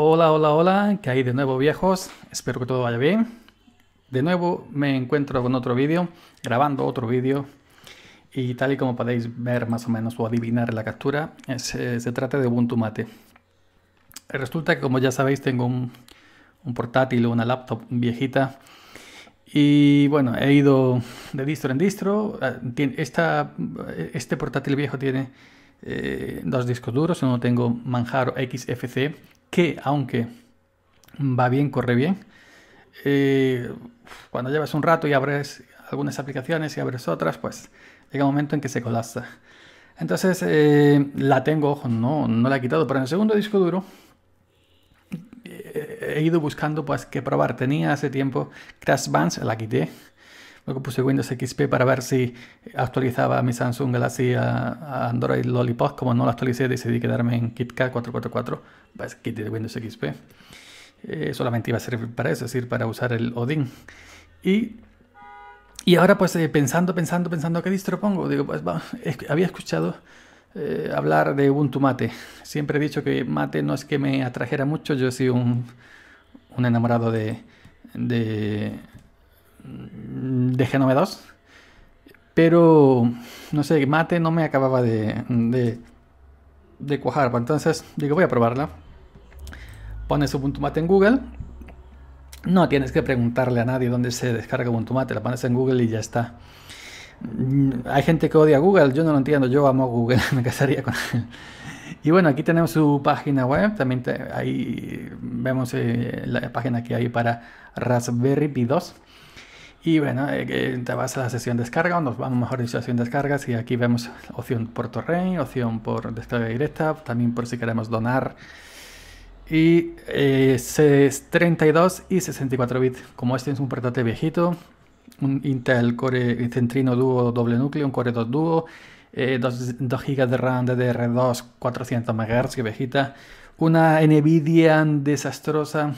Hola, hola, hola, que hay de nuevo viejos, espero que todo vaya bien. De nuevo me encuentro con otro vídeo, grabando otro vídeo y tal y como podéis ver más o menos o adivinar la captura, eh, se trata de Ubuntu Mate. Resulta que como ya sabéis tengo un, portátil o una laptop viejita y bueno, he ido de distro en distro. Ah, este portátil viejo tiene eh, dos discos duros. Uno tengo Manjaro XFC que aunque va bien, corre bien, eh, cuando llevas un rato y abres algunas aplicaciones y abres otras, pues llega un momento en que se colapsa. Entonces eh, la tengo, ojo, no, no la he quitado, pero en el segundo disco duro eh, he ido buscando pues qué probar. Tenía hace tiempo Crash Bands, la quité Luego puse Windows XP para ver si actualizaba mi Samsung Galaxy a, Android Lollipop. Como no lo actualicé, decidí quedarme en KitKat 444, pues, kit de Windows XP. Eh, solamente iba a servir para eso, es decir, para usar el Odin. Y, y ahora pues eh, pensando, pensando, pensando qué distro pongo, digo, pues había escuchado eh, hablar de Ubuntu Mate. Siempre he dicho que Mate no es que me atrajera mucho, yo soy un, un enamorado de, de, de Genome 2 Pero, no sé, mate no me acababa de, de, cuajar. Entonces, digo, voy a probarla. Pones Ubuntu Mate en Google. No tienes que preguntarle a nadie dónde se descarga Ubuntu Mate. La pones en Google y ya está. Mm, hay gente que odia Google. Yo no lo entiendo. Yo amo Google. me casaría con él. Y bueno, aquí tenemos su página web. También ahí vemos eh, la página que hay para Raspberry Pi 2. Y bueno, eh, te vas a la sesión descarga, nos vamos mejor la sesión descargas, y aquí vemos opción por torrent, opción por descarga directa, también por si queremos donar. Y eh, es 32 y 64 bits. Como este es un portátil viejito, un Intel Core Centrino Duo doble núcleo, un Core 2 Duo, 2, GB de RAM DDR2, 400 MHz, que viejita, una NVIDIA desastrosa,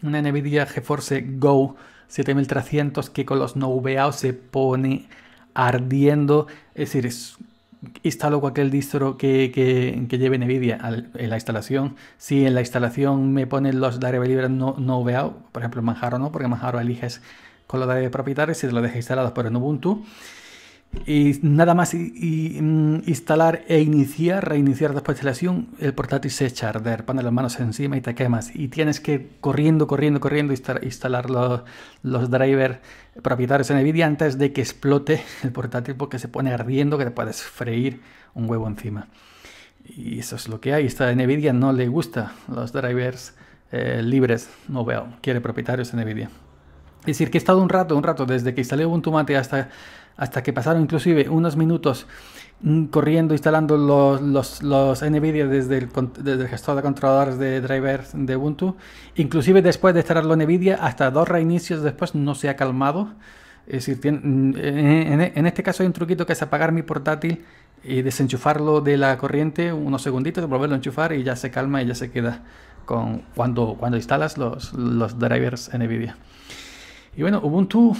una NVIDIA GeForce Go 7300 que con los no se pone ardiendo. Es decir, instalo cualquier distro que, lleve NVIDIA en la instalación. Si en la instalación me ponen los drivers no, no por ejemplo Manjaro no, porque Manjaro eliges con los drivers propietarios y te lo dejas instalados por el Ubuntu y nada más mm, instalar e iniciar, reiniciar la instalación, el portátil se echa a arder, pone las manos encima y te quemas. Y tienes que corriendo, corriendo, corriendo instalar los, drivers propietarios en NVIDIA antes de que explote el portátil porque se pone ardiendo que te puedes freír un huevo encima. Y eso es lo que hay. Esta NVIDIA no le gusta los drivers eh, libres, no veo, quiere propietarios en NVIDIA. Es decir, que he estado un rato, un rato, desde que instalé Ubuntu Mate hasta hasta que pasaron inclusive unos minutos mm, corriendo, instalando los, los, NVIDIA desde el, desde gestor de controladores de drivers de Ubuntu. Inclusive después de instalarlo NVIDIA, hasta dos reinicios después no se ha calmado. Es decir, mm, en, este caso hay un truquito que es apagar mi portátil y desenchufarlo de la corriente unos segunditos, volverlo a enchufar y ya se calma y ya se queda con cuando, cuando instalas los, los drivers NVIDIA. Y bueno, Ubuntu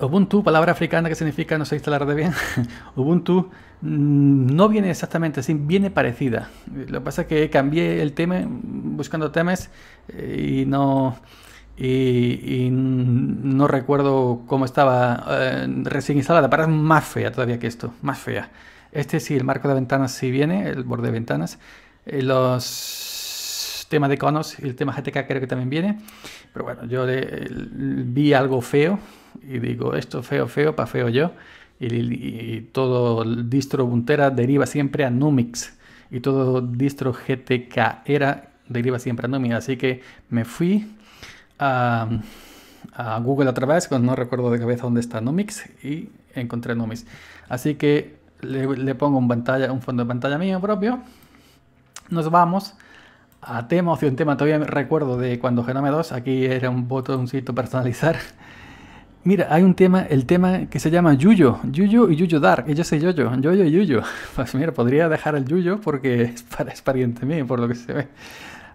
Ubuntu, palabra africana que significa no sé instalar de bien. Ubuntu mm, no viene exactamente así, viene parecida. Lo que pasa es que cambié el tema buscando temas eh, y no, y, no recuerdo cómo estaba eh, recién instalada. Para es más fea todavía que esto, más fea. Este sí, el marco de ventanas sí viene, el borde de ventanas. Eh, los temas de conos el tema GTK creo que también viene. Pero bueno, yo vi algo feo y digo, esto feo, feo, pa' feo yo. Y, todo distro Buntera deriva siempre a Numix. Y todo distro GTK era deriva siempre a Numix. Así que me fui a, Google otra vez, no recuerdo de cabeza dónde está Numix, y encontré Numix. Así que le, pongo un, pantalla, un fondo de pantalla mío propio. Nos vamos a tema, un tema, todavía recuerdo de cuando Genome 2, aquí era un botoncito personalizar Mira, hay un tema, el tema que se llama Yuyo, Yuyo y Yuyo Dark, Ella yo Yuyo, Yuyo y Yuyo. Pues mira, podría dejar el Yuyo porque es, para, es pariente mío, por lo que se ve.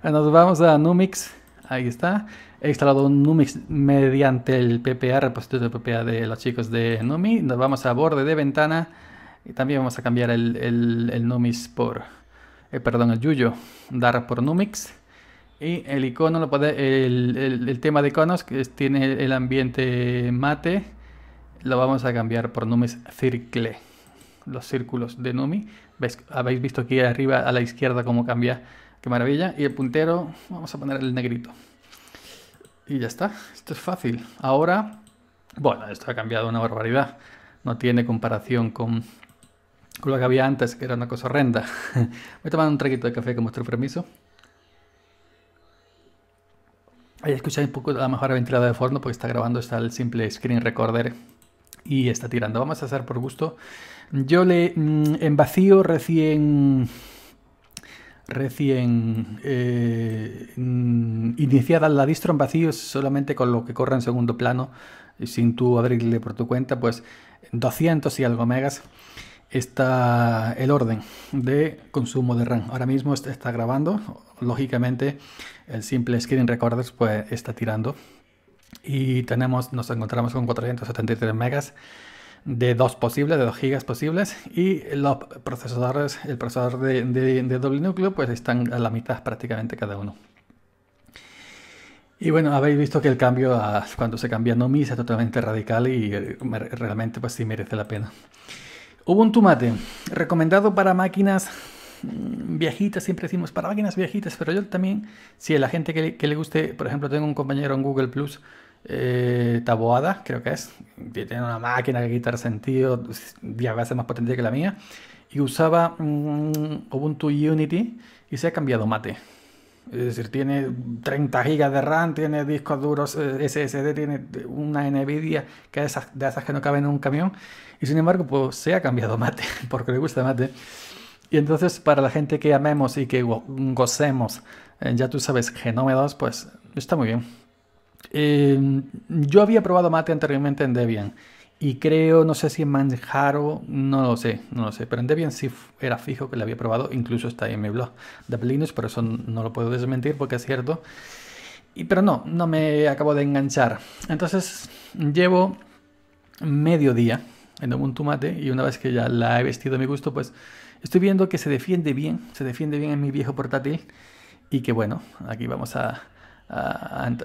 Ah, nos vamos a Numix, ahí está. He instalado un Numix mediante el PPA, repositorio de PPA de los chicos de Numi. Nos vamos a borde de ventana y también vamos a cambiar el, el, Numix por, eh, perdón, el Yuyo Dark por Numix. Y el icono, lo el, tema de iconos que tiene el ambiente mate, lo vamos a cambiar por NUMES Circle. Los círculos de Numi. Habéis visto aquí arriba a la izquierda cómo cambia. Qué maravilla. Y el puntero, vamos a poner el negrito. Y ya está. Esto es fácil. Ahora, bueno, esto ha cambiado una barbaridad. No tiene comparación con, con lo que había antes, que era una cosa horrenda. Voy a tomar un traguito de café con vuestro permiso. Ahí escucháis un poco la mejor ventilada de forno porque está grabando, está el simple screen recorder y está tirando. Vamos a hacer por gusto. Yo le mm, en vacío recién recién eh, mm, iniciada la distro en vacío solamente con lo que corre en segundo plano y sin tú abrirle por tu cuenta pues 200 y algo megas está el orden de consumo de RAM. Ahora mismo está grabando, lógicamente el simple screen Recorders pues está tirando y tenemos, nos encontramos con 473 megas de 2 posibles, de 2 gigas posibles y los procesadores, el procesador de, doble núcleo pues están a la mitad prácticamente cada uno. Y bueno, habéis visto que el cambio cuando se cambia NOMI es totalmente radical y eh, realmente pues sí merece la pena. Ubuntu Mate, recomendado para máquinas mm, viejitas, siempre decimos para máquinas viejitas, pero yo también, si a la gente que le, guste, por ejemplo, tengo un compañero en Google Plus, eh, Taboada, creo que es, que tiene una máquina que quita sentido, 10 veces más potente que la mía, y usaba mm, Ubuntu Unity y se ha cambiado mate. Es decir, tiene 30 gigas de RAM, tiene discos duros eh, SSD, tiene una NVIDIA que de esas, de esas que no caben en un camión. Y sin embargo, pues se ha cambiado mate, porque le gusta mate. Y entonces, para la gente que amemos y que gocemos, eh, ya tú sabes, Genome 2, pues está muy bien. Eh, yo había probado mate anteriormente en Debian y creo, no sé si en Manjaro, no lo sé, no lo sé. Pero en Debian sí era fijo que la había probado, incluso está en mi blog de Linux, pero eso no lo puedo desmentir porque es cierto. Y, pero no, no me acabo de enganchar. Entonces llevo medio día en un tumate. y una vez que ya la he vestido a mi gusto, pues estoy viendo que se defiende bien, se defiende bien en mi viejo portátil y que bueno, aquí vamos a,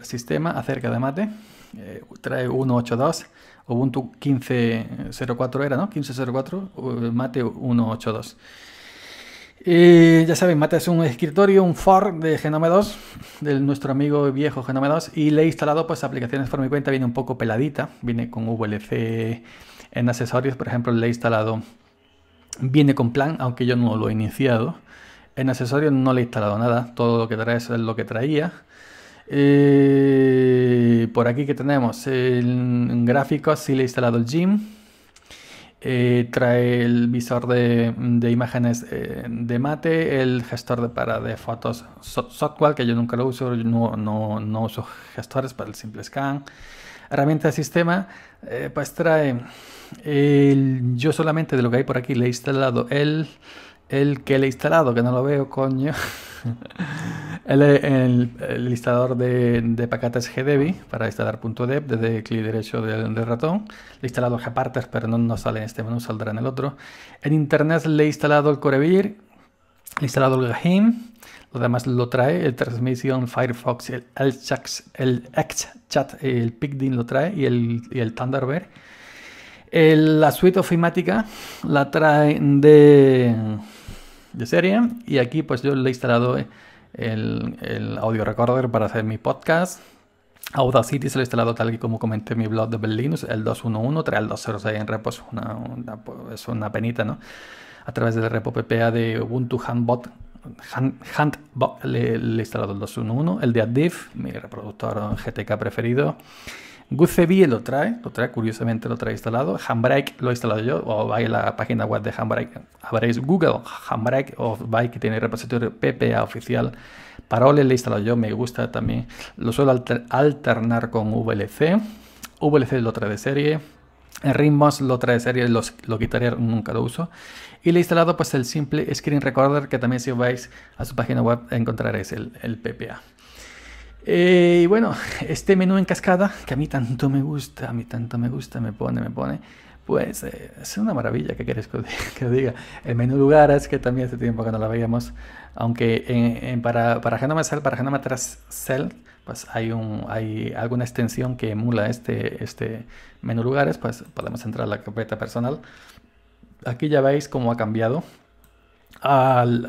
sistema acerca de Mate. Eh, trae 1.8.2, Ubuntu 15.04 era, ¿no? 15.04, Mate 1.8.2. ya saben, Mate es un escritorio, un for de Genome 2, de nuestro amigo viejo Genome 2, y le he instalado pues aplicaciones por mi cuenta, viene un poco peladita, viene con VLC en accesorios, por ejemplo, le he instalado, viene con plan, aunque yo no lo he iniciado, en accesorios no le he instalado nada, todo lo que trae es lo que traía, eh, por aquí que tenemos el gráfico, si le he instalado el Gym. Eh, trae el visor de, imágenes eh, de mate, el gestor de, para de fotos software, que yo nunca lo uso, no, no, uso gestores para el simple scan. Herramienta de sistema, pues trae yo solamente de lo que hay por aquí le he instalado el, el que le he instalado, que no lo veo, coño. El, listador de, de, paquetes GDB para instalar desde clic derecho del, ratón. Le he instalado Gparter, pero no, no sale en este menú, saldrá en el otro. En internet le he instalado el Corevir, le he instalado el Gahim, Lo demás lo trae, el Transmission, Firefox, el, el, el Xchat, el Picdin lo trae y el, y el Thunderbird. la suite ofimática la trae de, de serie y aquí pues yo le he instalado el, audio recorder para hacer mi podcast. Audacity se lo he instalado tal y como comenté en mi blog de berlin el 211, el 206 en repo, es una, es una penita, ¿no? A través del repo PPA de Ubuntu Handbot, Handbot le, he instalado el 211, el de Adif, mi reproductor GTK preferido. Gucci lo trae, lo trae, curiosamente lo trae instalado. Handbrake lo he instalado yo, o vais a la página web de Handbrake, habréis Google Handbrake o Bike, que tiene repositorio PPA oficial. Parole le he instalado yo, me gusta también. Lo suelo alternar con VLC. VLC lo trae de serie. Ritmos lo trae de serie, los, lo quitaré, nunca lo uso. Y le he instalado pues el simple Screen Recorder, que también si vais a su página web encontraréis el, el PPA. Eh, y bueno, este menú en cascada, que a mí tanto me gusta, a mí tanto me gusta, me pone, me pone, pues eh, es una maravilla que quieres que lo diga. El menú lugares, que también hace tiempo que no la veíamos, aunque para, para Genoma Cell, para Genoma Cell, pues hay, un, hay alguna extensión que emula este, este menú lugares, pues podemos entrar a la carpeta personal. Aquí ya veis cómo ha cambiado al,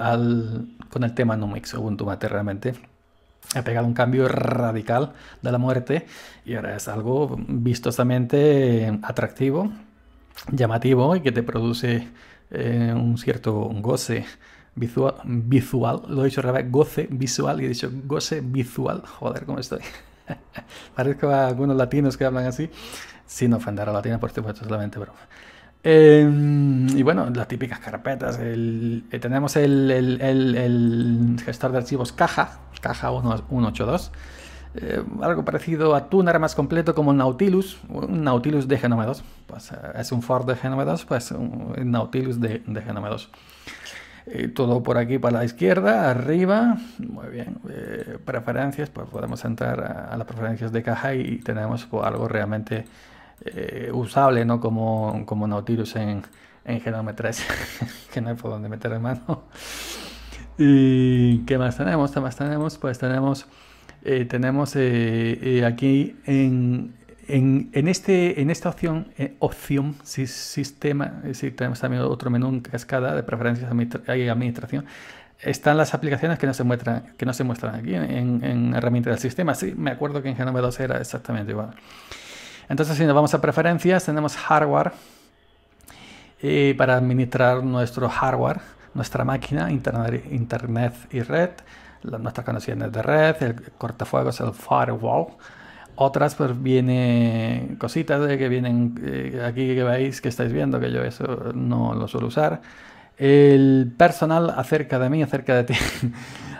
con el tema Numix, Ubuntu Mate realmente ha pegado un cambio radical de la muerte y ahora es algo vistosamente eh, atractivo, llamativo y que te produce eh, un cierto goce visual, Lo he dicho al goce visual y he dicho goce visual. Joder, cómo estoy. Parezco a algunos latinos que hablan así, sin ofender a latina, por supuesto, solamente broma. Em, y bueno, las típicas carpetas. Eh, tenemos el, gestor de archivos caja, caja 182. Eh, algo parecido a tunar más completo como Nautilus, Nautilus de Genome 2. Pues, eh, es un Ford de Genome 2, pues un Nautilus de, de Genome 2. todo por aquí para la izquierda, arriba, muy bien. preferencias, pues podemos entrar a, las preferencias de caja y tenemos algo realmente eh, usable, ¿no? Como, como Nautilus en, en Genome 3, que no hay por dónde meter mano. ¿Y qué más tenemos? más tenemos? Pues tenemos, eh, tenemos eh, aquí en, en, en, este, en esta opción, opción sistema, si tenemos también otro menú en cascada de preferencias y administración, están las aplicaciones que no se muestran, que no se muestran aquí en, en herramientas del sistema. Sí, me acuerdo que en Genome 2 era exactamente igual. Entonces, si nos vamos a preferencias, tenemos hardware eh, para administrar nuestro hardware, nuestra máquina, internet, y red, nuestras conexiones de red, el cortafuegos, el firewall. Otras, pues viene cositas de que vienen eh, aquí que veis, que estáis viendo, que yo eso no lo suelo usar. El personal acerca de mí, acerca de ti.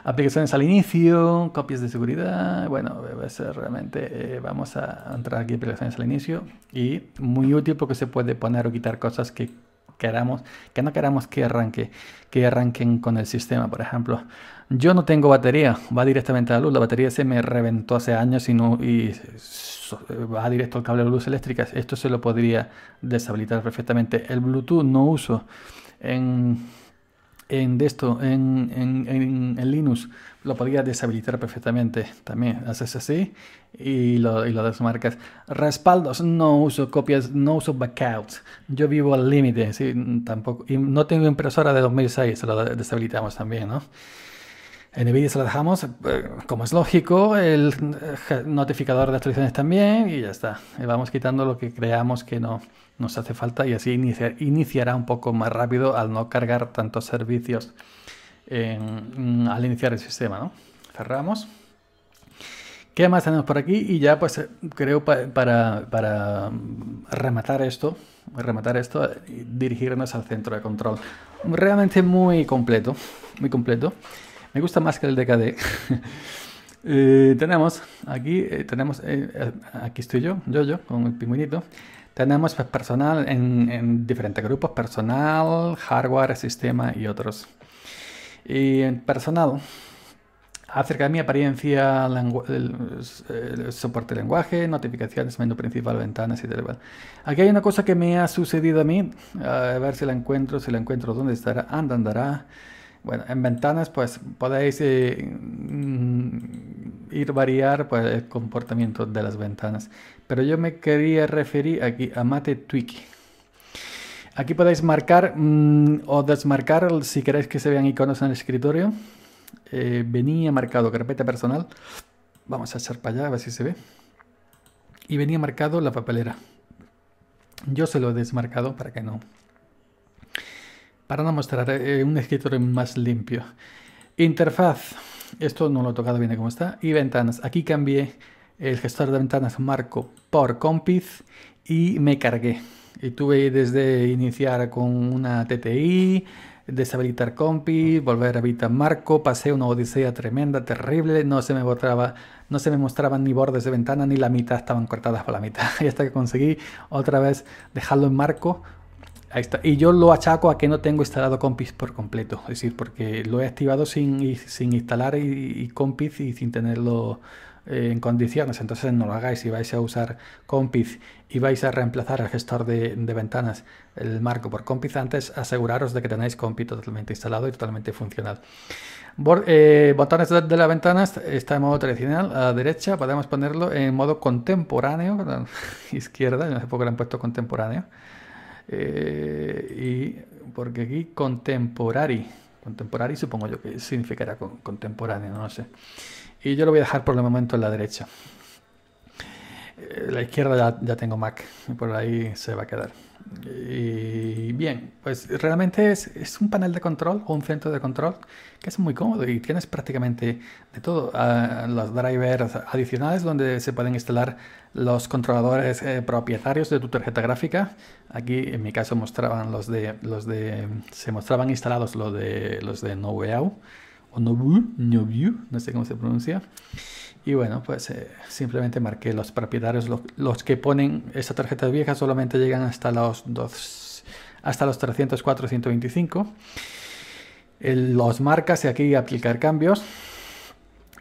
aplicaciones al inicio, copias de seguridad. Bueno, veces realmente eh, vamos a entrar aquí en aplicaciones al inicio y muy útil porque se puede poner o quitar cosas que queramos, que no queramos que arranque, que arranquen con el sistema, por ejemplo. Yo no tengo batería, va directamente a la luz. La batería se me reventó hace años y, no, y va directo al cable de luz eléctrica. Esto se lo podría deshabilitar perfectamente. El Bluetooth no uso en en de esto, en, Linux, lo podría deshabilitar perfectamente. También haces así y lo, y lo desmarcas. Respaldos, no uso copias, no uso backouts. Yo vivo al límite, tampoco. no tengo impresora de 2006, lo deshabilitamos también, En NVIDIA se lo dejamos, eh, como es lógico, el eh, notificador de actualizaciones también y ya está. vamos quitando lo que creamos que no, nos hace falta y así iniciará un poco más rápido al no cargar tantos servicios mm, al iniciar el sistema. ¿no? Cerramos. ¿Qué más tenemos por aquí? Y ya pues creo para, rematar esto, rematar esto, dirigirnos al centro de control. Realmente muy completo, muy completo. Me gusta más que el DKD. eh, tenemos aquí, eh, tenemos, eh, eh, aquí estoy yo, yo, yo, con el pingüinito. Tenemos pues, personal en, diferentes grupos, personal, hardware, sistema y otros. Y personal, acerca de mi apariencia, soporte de lenguaje, notificaciones, menú principal, ventanas y tal. Aquí hay una cosa que me ha sucedido a mí, a ver si la encuentro, si la encuentro, dónde estará, andará. Bueno, en ventanas pues podéis eh, mm, ir variar pues, el comportamiento de las ventanas. Pero yo me quería referir aquí a Mate Tweaky. Aquí podéis marcar mm, o desmarcar si queréis que se vean iconos en el escritorio. Eh, venía marcado carpeta personal. Vamos a echar para allá a ver si se ve. Y venía marcado la papelera. Yo se lo he desmarcado para que no para no mostrar eh, un escritorio más limpio. Interfaz, esto no lo he tocado bien como está, y ventanas. Aquí cambié el gestor de ventanas Marco por Compiz y me cargué. Y tuve desde iniciar con una TTI, deshabilitar Compiz, volver a habilitar Marco, pasé una odisea tremenda, terrible, no se me mostraba, no se me mostraban ni bordes de ventana ni la mitad estaban cortadas por la mitad. Y hasta que conseguí otra vez dejarlo en Marco y yo lo achaco a que no tengo instalado compis por completo. Es decir, porque lo he activado sin, sin instalar y, y Compiz y sin tenerlo eh, en condiciones, entonces no lo hagáis. Si vais a usar compis y vais a reemplazar al gestor de, ventanas el marco por Compiz, antes aseguraros de que tenéis Compiz totalmente instalado y totalmente funcional. Eh, botones de, las ventanas está en modo tradicional, a la derecha podemos ponerlo en modo contemporáneo, izquierda, no sé por lo han puesto contemporáneo. Eh, y porque aquí contemporary, contemporary supongo yo que significará contemporáneo, no sé. Y yo lo voy a dejar por el momento en la derecha. Eh, la izquierda ya, tengo Mac, por ahí se va a quedar. Y bien, pues realmente es, un panel de control o un centro de control que es muy cómodo y tienes prácticamente de todo. Ah, los drivers adicionales donde se pueden instalar los controladores eh, propietarios de tu tarjeta gráfica. Aquí en mi caso mostraban los de los de se mostraban instalados los de los de o nouveau, no sé cómo se pronuncia. Y bueno, pues eh, simplemente marqué los propietarios. Los, que ponen esta tarjeta vieja solamente llegan hasta los, dos, hasta los 304, 125. los marcas y aquí aplicar cambios.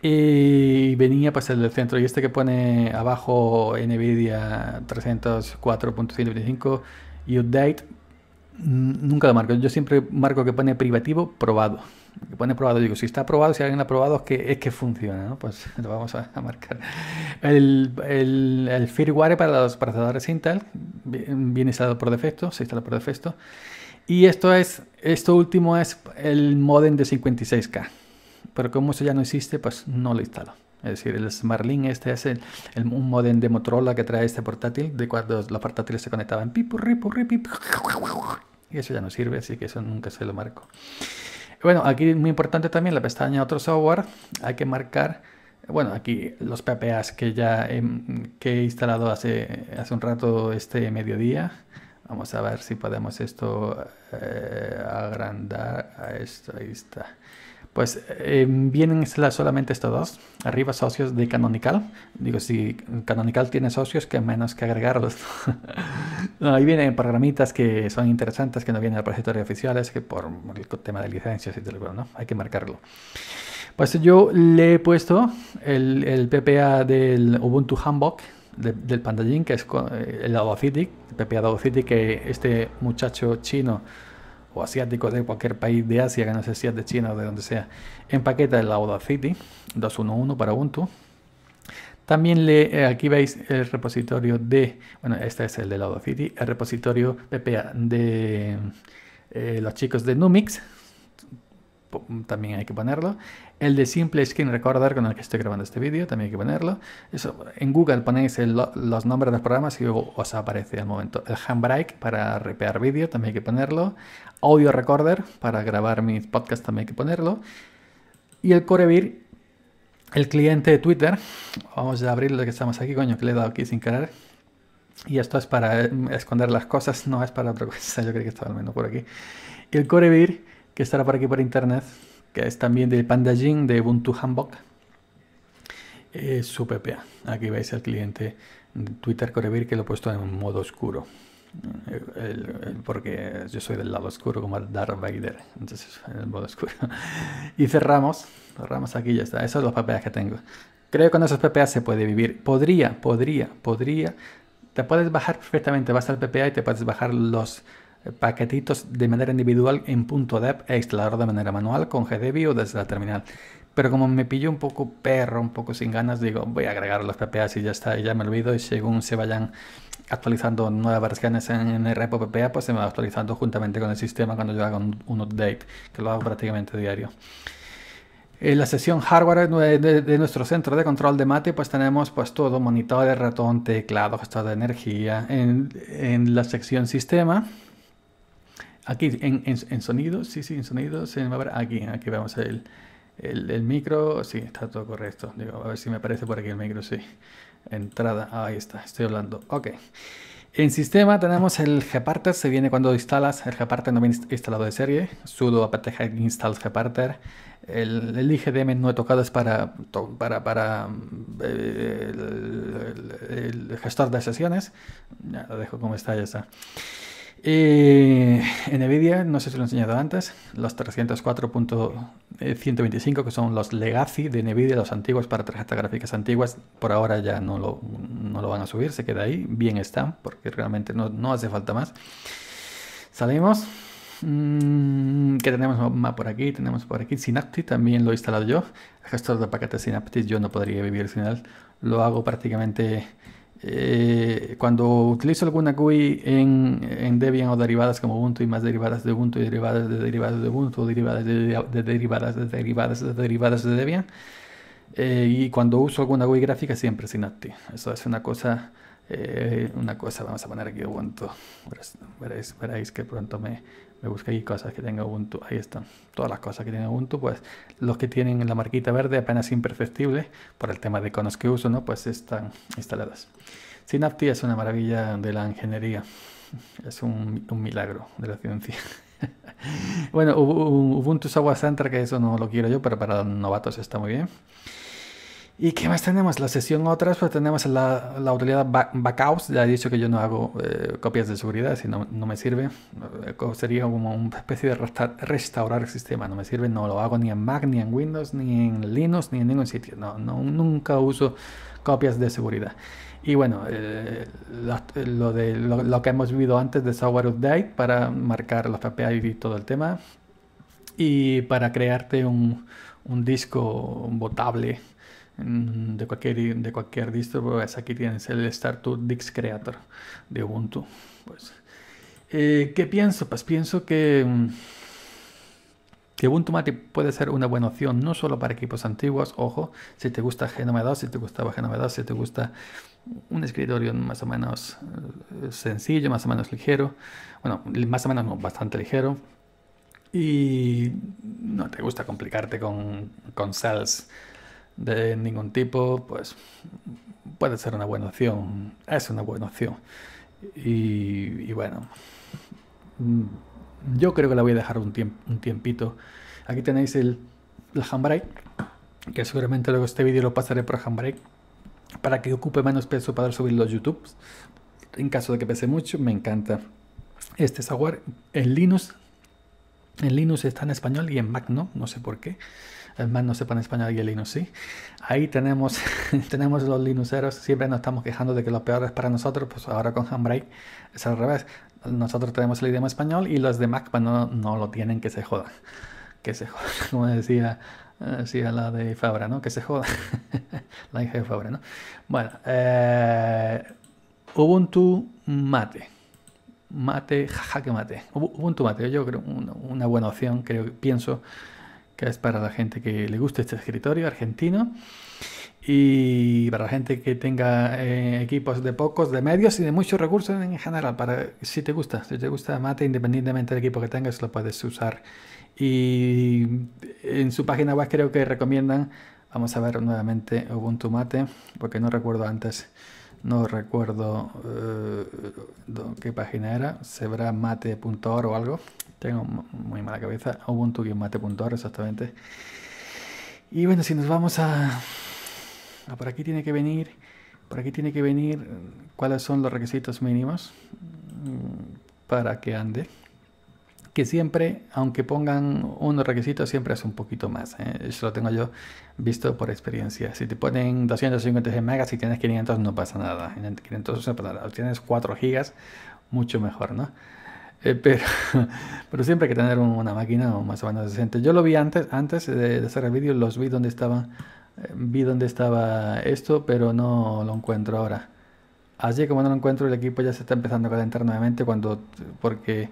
Y venía pues el del centro. Y este que pone abajo NVIDIA 304.125 y update, Nunca lo marco. Yo siempre marco que pone privativo probado. Que pone probado. Digo, si está aprobado, si alguien ha probado, es que, es que funciona, Pues lo vamos a, marcar. El, el, firmware para los procesadores Intel viene instalado por defecto, se instala por defecto. Y esto es, esto último es el modem de 56K. Pero como eso ya no existe, pues no lo instalo. Es decir, el Smartlink este es el, un modem de Motorola que trae este portátil, de cuando los portátiles se conectaban. Y eso ya no sirve, así que eso nunca se lo marco. Bueno, aquí muy importante también la pestaña Otro software. Hay que marcar, bueno, aquí los PPAs que ya he, que he instalado hace, hace un rato este mediodía. Vamos a ver si podemos esto eh, agrandar a esto. Ahí está pues eh, vienen solamente estos dos, arriba socios de Canonical. Digo, si Canonical tiene socios, que menos que agregarlos. no, ahí vienen programitas que son interesantes, que no vienen al proyecto de oficiales, que por el tema de licencias y tal, ¿no? Hay que marcarlo. Pues yo le he puesto el, PPA del Ubuntu Handbook, del Pandallín, que es eh, el Adobe el PPA de City, que este muchacho chino asiático de cualquier país de Asia, que no sé si es de China o de donde sea, empaqueta el Audacity 2.1.1 para Ubuntu. También le, eh, aquí veis el repositorio de, bueno, este es el de Audacity, el repositorio PPA de eh, los chicos de Numix, también hay que ponerlo. El de Simple skin Recorder con el que estoy grabando este vídeo también hay que ponerlo. Eso, en Google ponéis los nombres de los programas y luego os aparece al momento. El Handbrake para repear vídeo también hay que ponerlo. Audio Recorder para grabar mis podcasts también hay que ponerlo. Y el Corevir, el cliente de Twitter. Vamos a abrir lo que estamos aquí, coño, que le he dado aquí sin querer. Y esto es para eh, esconder las cosas, no es para otra cosa. Yo creo que estaba al menos por aquí. el Corevir que estará por aquí por internet, que es también del Jing de Ubuntu Handbook. Eh, su PPA. Aquí veis al cliente de Twitter Corevir que lo he puesto en modo oscuro. porque yo soy del lado oscuro como el Darth Vader, entonces en el modo oscuro. y cerramos, cerramos aquí ya está. Esos son los PPAs que tengo. Creo que con esos PPAs se puede vivir. Podría, podría, podría. Te puedes bajar perfectamente, vas al PPA y te puedes bajar los eh, paquetitos de manera individual en punto .deb e instalador de manera manual con GDB o desde la terminal. Pero como me pillo un poco perro, un poco sin ganas, digo, voy a agregar los PPAs y ya está, ya me olvido. Y según se vayan actualizando nuevas versiones en, el repo PPA, pues se me va actualizando juntamente con el sistema cuando yo haga un, update, que lo hago prácticamente diario. En la sección hardware de, nuestro centro de control de mate, pues tenemos pues todo, monitores, ratón, teclado, gestor de energía. en la sección sistema, Aquí, en, en, sonido, sí, sí, en sonido se aquí, aquí vemos el, micro, sí, está todo correcto. Digo, a ver si me aparece por aquí el micro, sí. Entrada, ahí está, estoy hablando. Ok. En sistema tenemos el Gparter, se viene cuando instalas. El Gparter no viene instalado de serie. sudo apt install Gparter. El, el, IGDM no he tocado, es para, para, para eh, el gestor de sesiones. Ya, lo dejo como está, ya está. Eh, en NVIDIA, no sé si lo he enseñado antes, los 304.125, que son los legacy de NVIDIA, los antiguos para tarjetas gráficas antiguas, por ahora ya no lo, no lo van a subir, se queda ahí, bien están, porque realmente no, hace falta más. Salimos. Mm, qué que tenemos más por aquí, tenemos por aquí Synaptic, también lo he instalado yo, el gestor de paquetes Synaptic, yo no podría vivir sin él, lo hago prácticamente eh, cuando utilizo alguna GUI en, en, Debian o derivadas como Ubuntu y más derivadas de Ubuntu y derivadas de derivadas de Ubuntu, derivadas de, derivadas de derivadas de derivadas de Debian, eh, y cuando uso alguna GUI gráfica siempre Synaptic. Eso es una cosa, eh, una cosa, vamos a poner aquí Ubuntu, veréis, veréis que pronto me, me busqué aquí cosas que tenga Ubuntu, ahí están, todas las cosas que tiene Ubuntu, pues los que tienen la marquita verde apenas imperceptible por el tema de conos que uso, ¿no? Pues están instaladas. Synapti es una maravilla de la ingeniería, es un, milagro de la ciencia. bueno, Ubuntu es agua santa, que eso no lo quiero yo, pero para novatos está muy bien. ¿Y qué más tenemos? La sesión otra, pues tenemos la, la autoridad backups Ya he dicho que yo no hago eh, copias de seguridad, si no, no me sirve. Eh, sería como una especie de restaurar el sistema. No me sirve, no lo hago ni en Mac, ni en Windows, ni en Linux, ni en ningún sitio. No, no nunca uso copias de seguridad. Y bueno, eh, lo, de, lo, que hemos vivido antes de software update para marcar los API y todo el tema. Y para crearte un, un disco botable Mm, de cualquier, de cualquier distro, pues, aquí tienes el Startup Dix Creator de Ubuntu. Pues, eh, ¿Qué pienso? Pues pienso que, mm, Ubuntu Mate puede ser una buena opción, no solo para equipos antiguos, ojo, si te gusta Genome 2, si te gustaba Genome 2, si te gusta un escritorio más o menos eh, sencillo, más o menos ligero, bueno, más o menos no, bastante ligero, y no te gusta complicarte con, con sales de ningún tipo, pues puede ser una buena opción, es una buena opción. Y, bueno, mm, yo creo que la voy a dejar un, un tiempito. Aquí tenéis el, el que seguramente luego este vídeo lo pasaré por handbrake, para que ocupe menos peso para subir los YouTube. En caso de que pese mucho, me encanta este software en Linux. En Linux está en español y en Mac no, no sé por qué el man no pone español y el Linux sí. Ahí tenemos, tenemos los Linuxeros, siempre nos estamos quejando de que lo peor es para nosotros, pues ahora con Handbrake es al revés. Nosotros tenemos el idioma español y los de Mac pues no, lo tienen, que se jodan. Que se jodan, como decía la de Fabra, ¿no? Que se jodan. la hija de Fabra, ¿no? Bueno, eh, Ubuntu Mate. Mate, jaja que mate. Ubuntu Mate, yo creo una, una buena opción, creo, pienso que es para la gente que le gusta este escritorio argentino y para la gente que tenga eh, equipos de pocos, de medios y de muchos recursos en general, para si te gusta, si te gusta Mate, independientemente del equipo que tengas, lo puedes usar. Y en su página web creo que recomiendan, vamos a ver nuevamente Ubuntu Mate, porque no recuerdo antes no recuerdo eh, qué página era, mate.org o algo, tengo muy mala cabeza, ubuntu-mate.org exactamente. Y bueno, si nos vamos a, a por aquí tiene que venir, por aquí tiene que venir cuáles son los requisitos mínimos mm, para que ande que siempre, aunque pongan unos requisitos, siempre es un poquito más. ¿eh? Eso lo tengo yo visto por experiencia. Si te ponen 256 megas, si tienes 500 no pasa nada. 500 no pasa nada. Si tienes 4 gigas, mucho mejor, ¿no? Eh, pero, pero siempre hay que tener una máquina más o menos decente. Yo lo vi antes, antes de, hacer el vídeo, los vi donde estaba, eh, vi dónde estaba esto, pero no lo encuentro ahora. Así que como no lo encuentro, el equipo ya se está empezando a calentar nuevamente cuando, porque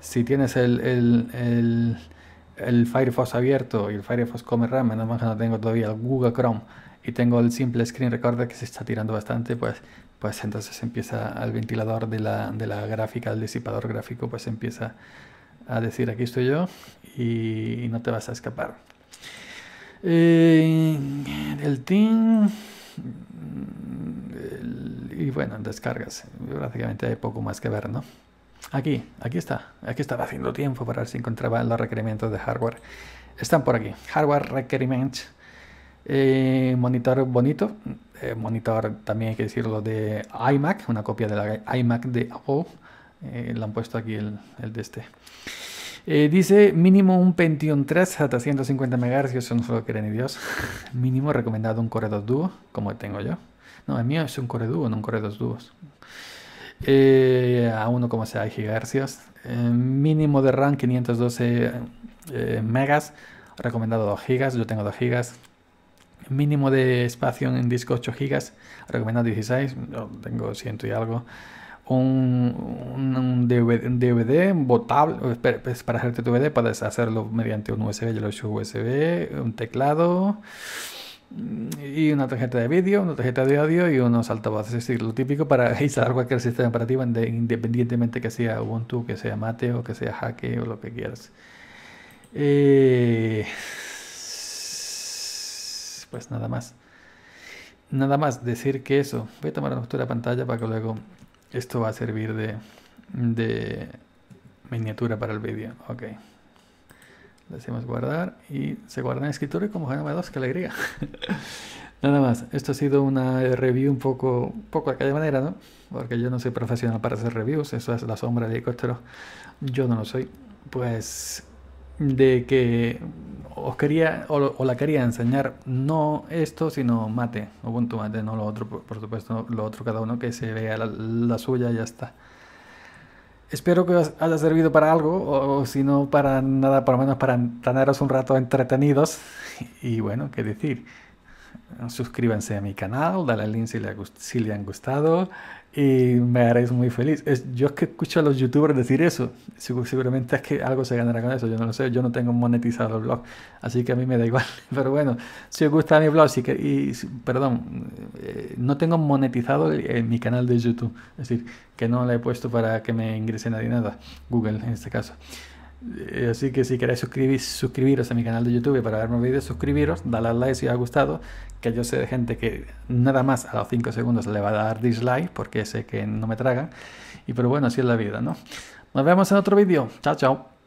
si tienes el, Firefox abierto y el Firefox come RAM, menos más que no tengo todavía el Google Chrome y tengo el simple screen recorder que se está tirando bastante, pues, pues entonces empieza el ventilador de la, gráfica, el disipador gráfico, pues empieza a decir aquí estoy yo y, no te vas a escapar. Eh, el team y bueno, descargas. Prácticamente hay poco más que ver, ¿no? Aquí, aquí está. Aquí estaba haciendo tiempo para ver si encontraba los requerimientos de hardware. Están por aquí. Hardware requirements. Eh, monitor bonito. Eh, monitor también hay que decirlo de iMac. Una copia de la iMac de Apple. Eh, la han puesto aquí el, de este. dice mínimo un Pentium 3 hasta 150 MHz, eso no se lo quiere ni Dios. mínimo recomendado un Core 2 Duo, como tengo yo. No, el mío es un Core Duo, no un Core 2 Duos. Eh, a 1,6 GHz, eh, mínimo de RAM 512 eh, megas, recomendado 2 gigas, yo tengo 2 gigas. mínimo de espacio en disco 8 gigas. recomendado 16, yo tengo 100 y algo. Un, DVD, DVD botable, pues, para hacerte DVD puedes hacerlo mediante un USB, yo lo he hecho USB, un teclado, y una tarjeta de vídeo, una tarjeta de audio y unos altavoces. Es decir, lo típico para instalar cualquier sistema operativo independientemente que sea Ubuntu, que sea Mate o que sea Hake o lo que quieras. Eh, pues nada más. Nada más decir que eso. Voy a tomar una captura de pantalla para que luego esto va a servir de, de miniatura para el vídeo. Ok decimos guardar y se guarda en escritura y como genoma 2, qué alegría. Nada más, esto ha sido una review un poco, poco de aquella manera, ¿no? Porque yo no soy profesional para hacer reviews, eso es la sombra de helicóptero, yo no lo soy. Pues de que os quería, o, la quería enseñar, no esto, sino mate, Ubuntu mate, no lo otro, por supuesto, lo otro cada uno que se vea la, la suya y ya está. Espero que os haya servido para algo, o, si no para nada, por lo menos para teneros un rato entretenidos. Y bueno, qué decir suscríbanse a mi canal, dale al link si le, han gustado y me haréis muy feliz. Es, yo es que escucho a los youtubers decir eso, seguramente es que algo se ganará con eso, yo no lo sé, yo no tengo monetizado el blog, así que a mí me da igual, pero bueno, si os gusta mi blog, que, y, perdón, eh, no tengo monetizado mi canal de YouTube, es decir, que no le he puesto para que me ingrese nadie nada, Google en este caso. Eh, así que si queréis suscribir, suscribiros a mi canal de YouTube para ver más vídeos, suscribiros, dale al like si os ha gustado, que yo sé de gente que nada más a los 5 segundos le va a dar dislike porque sé que no me traga. Y pero bueno, así es la vida, ¿no? Nos vemos en otro vídeo. Chao, chao.